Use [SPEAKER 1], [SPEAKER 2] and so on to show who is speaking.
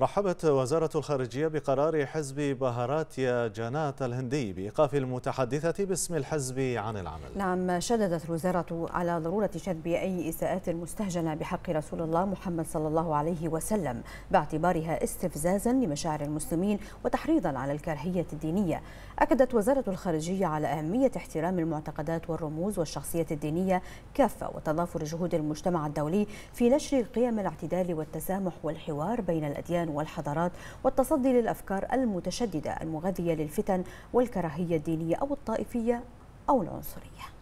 [SPEAKER 1] رحبت
[SPEAKER 2] وزارة الخارجية بقرار حزب بهاراتيا جانات الهندي بإيقاف المتحدثة باسم الحزب عن العمل
[SPEAKER 3] نعم شددت الوزارة على ضرورة شذب أي إساءات مستهجنة بحق رسول الله محمد صلى الله عليه وسلم باعتبارها استفزازا لمشاعر المسلمين وتحريضا على الكراهية الدينية أكدت وزارة الخارجية على أهمية احترام المعتقدات والرموز والشخصية الدينية كافة وتضافر جهود المجتمع الدولي في نشر قيم الاعتدال والتسامح والحوار بين الأديان الأديان والحضارات والتصدي للأفكار المتشددة المغذية للفتن والكراهية الدينية أو الطائفية أو العنصرية